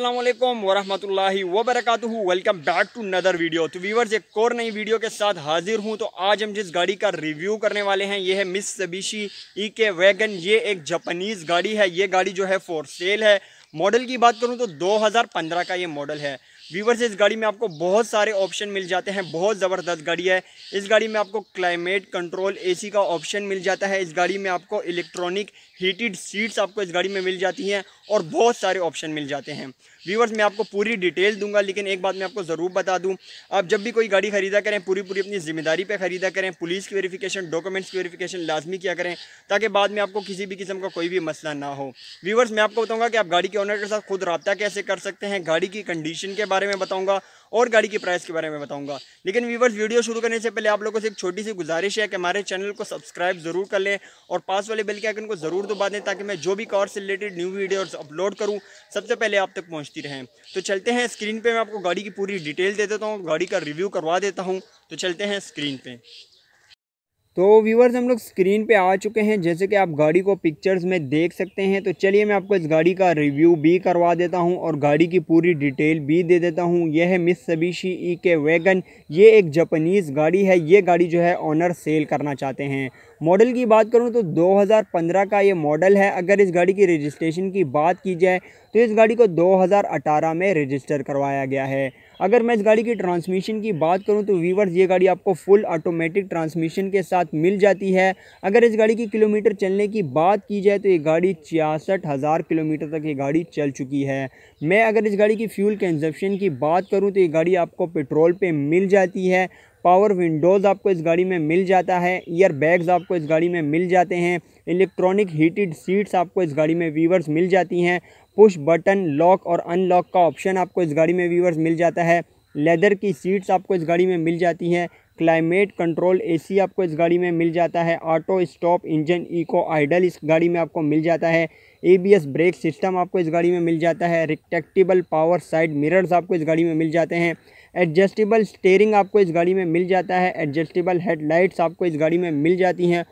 अल्लाम वरहमल वबरक welcome back to another video तो व्यूवर्स एक और नई वीडियो के साथ हाजिर हूँ तो आज हम जिस गाड़ी का रिव्यू करने वाले हैं ये है मिस सबीशी ई के वैगन ये एक जापानीज़ गाड़ी है ये गाड़ी जो है फॉर सेल है मॉडल की बात करूँ तो 2015 का ये मॉडल है से इस गाड़ी में आपको बहुत सारे ऑप्शन मिल जाते हैं बहुत ज़बरदस्त गाड़ी है इस गाड़ी में आपको क्लाइमेट कंट्रोल एसी का ऑप्शन मिल जाता है इस गाड़ी में आपको इलेक्ट्रॉनिक हीटेड सीट्स आपको इस गाड़ी में मिल जाती हैं और बहुत सारे ऑप्शन मिल जाते हैं व्यूवर्स मैं आपको पूरी डिटेल दूंगा लेकिन एक बात मैं आपको ज़रूर बता दूं आप जब भी कोई गाड़ी खरीदा करें पूरी पूरी अपनी जिम्मेदारी पे खरीदा करें पुलिस की वेरिफिकेशन डॉक्यूमेंट्स की वेरिफिकेशन लाजमी किया करें ताकि बाद में आपको किसी भी किस्म का कोई भी मसला ना हो व्यूवर्स मैं आपको बताऊँगा कि आप गाड़ी के ऑनर के साथ खुद रबता कैसे कर सकते हैं गाड़ी की कंडीशन के बाद बारे में बताऊंगा और गाड़ी की प्राइस के बारे में बताऊंगा लेकिन व्यूवर्स वीडियो शुरू करने से पहले आप लोगों से एक छोटी सी गुजारिश है कि हमारे चैनल को सब्सक्राइब जरूर कर लें और पास वाले बिल के आइकन को जरूर दबा दें ताकि मैं जो भी कार से रिलेटेड न्यू वीडियोज अपलोड करूँ सबसे पहले आप तक पहुँचती रहें तो चलते हैं स्क्रीन पर मैं आपको गाड़ी की पूरी डिटेल दे देता हूँ गाड़ी का रिव्यू करवा देता हूँ तो चलते हैं स्क्रीन पर तो व्यूवर्स हम लोग स्क्रीन पे आ चुके हैं जैसे कि आप गाड़ी को पिक्चर्स में देख सकते हैं तो चलिए मैं आपको इस गाड़ी का रिव्यू भी करवा देता हूं और गाड़ी की पूरी डिटेल भी दे देता हूं यह है मिस सबीशी ई के वैगन ये एक जापानीज़ गाड़ी है ये गाड़ी जो है ऑनर सेल करना चाहते हैं मॉडल की बात करूँ तो दो का ये मॉडल है अगर इस गाड़ी की रजिस्ट्रेशन की बात की जाए तो इस गाड़ी को दो में रजिस्टर करवाया गया है अगर मैं इस गाड़ी की ट्रांसमिशन की बात करूं तो वीवर्स ये गाड़ी आपको फुल ऑटोमेटिक ट्रांसमिशन के साथ मिल जाती है अगर इस गाड़ी की किलोमीटर चलने की बात की जाए तो ये गाड़ी छियासठ हज़ार किलोमीटर तक ये गाड़ी चल चुकी है मैं अगर इस गाड़ी की फ्यूल कंजप्शन की बात करूँ तो ये गाड़ी आपको पेट्रोल पर पे मिल जाती है पावर विंडोज़ आपको इस गाड़ी में मिल जाता है ईयर बैग्स आपको इस गाड़ी में मिल जाते हैं इलेक्ट्रॉनिक हीटेड सीट्स आपको इस गाड़ी में वीवर्स मिल जाती हैं पुश बटन लॉक और अनलॉक का ऑप्शन आपको इस गाड़ी में व्यूवर्स मिल जाता है लेदर की सीट्स आपको इस गाड़ी में मिल जाती हैं क्लाइमेट कंट्रोल एसी आपको इस गाड़ी में मिल जाता है auto stop engine eco idle इस गाड़ी में आपको मिल जाता है एबीएस ब्रेक सिस्टम आपको इस गाड़ी में मिल जाता है रिटेक्टेबल पावर साइड मिरर्स आपको इस गाड़ी में मिल जाते हैं एडजस्टेबल स्टेयरिंग आपको इस गाड़ी में मिल जाता है एडजस्टेबल हेडलाइट्स आपको इस गाड़ी में मिल जाती हैं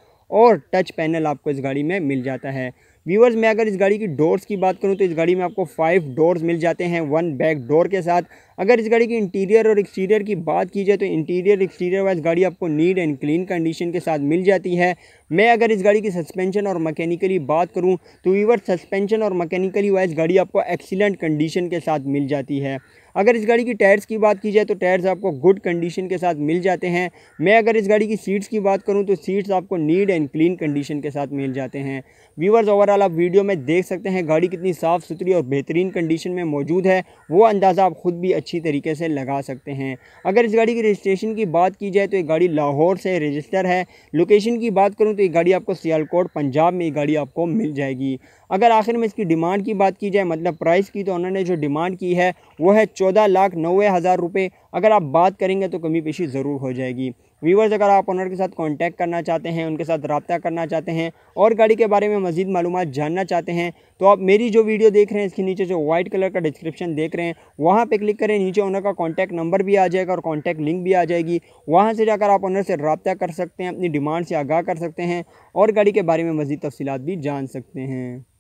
और टच पैनल आपको इस गाड़ी में मिल जाता है व्यूवर्स मैं अगर इस गाड़ी की डोर्स की बात करूँ तो इस गाड़ी में आपको फाइव डोर्स मिल जाते हैं वन बैक डोर के साथ अगर इस गाड़ी की इंटीरियर और एक्सटीरियर की बात की जाए तो इंटीरियर एक्सटीरियर वाइज गाड़ी आपको नीट एंड क्लीन कंडीशन के साथ मिल जाती है मैं अगर इस गाड़ी की सस्पेंशन और मैकेनिकली बात करूँ तो व्यूवर सस्पेंशन और मैकेनिकली वाइज गाड़ी आपको एक्सीलेंट कंडीशन के साथ मिल जाती है अगर इस गाड़ी की टायर्स की बात की जाए तो टायर्स आपको गुड कंडीशन के साथ मिल जाते हैं मैं अगर इस गाड़ी की सीट्स की बात करूँ तो सीट्स आपको नीट एंड क्लीन कंडीशन के साथ मिल जाते हैं व्यूवर्स ओवरऑल ओवरऑल आप वीडियो में देख सकते हैं गाड़ी कितनी साफ़ सुथरी और बेहतरीन कंडीशन में मौजूद है वो अंदाज़ा आप ख़ुद भी अच्छी तरीके से लगा सकते हैं अगर इस गाड़ी की रजिस्ट्रेशन की बात की जाए तो ये गाड़ी लाहौर से रजिस्टर है लोकेशन की बात करूँ तो ये गाड़ी आपको सियालकोट पंजाब में ये गाड़ी आपको मिल जाएगी अगर आखिर में इसकी डिमांड की बात की जाए मतलब प्राइस की तो उन्होंने जो डिमांड की है वो है चौदह लाख नब्बे हज़ार रुपये अगर आप बात करेंगे तो कमी पेशी ज़रूर हो जाएगी व्यूवर्स अगर आप ऑनर के साथ कांटेक्ट करना चाहते हैं उनके साथ रबता करना चाहते हैं और गाड़ी के बारे में मजीद मालूम जानना चाहते हैं तो आप मेरी जो वीडियो देख रहे हैं इसके नीचे जो वाइट कलर का डिस्क्रिप्शन देख रहे हैं वहाँ पर क्लिक करें नीचे ऑनर का कॉन्टैक्ट नंबर भी आ जाएगा और कॉन्टैक्ट लिंक भी आ जाएगी वहाँ से जाकर आप ऑनर से रबता कर सकते हैं अपनी डिमांड से आगाह कर सकते हैं और गाड़ी के बारे में मज़ीद तफसीत भी जान सकते हैं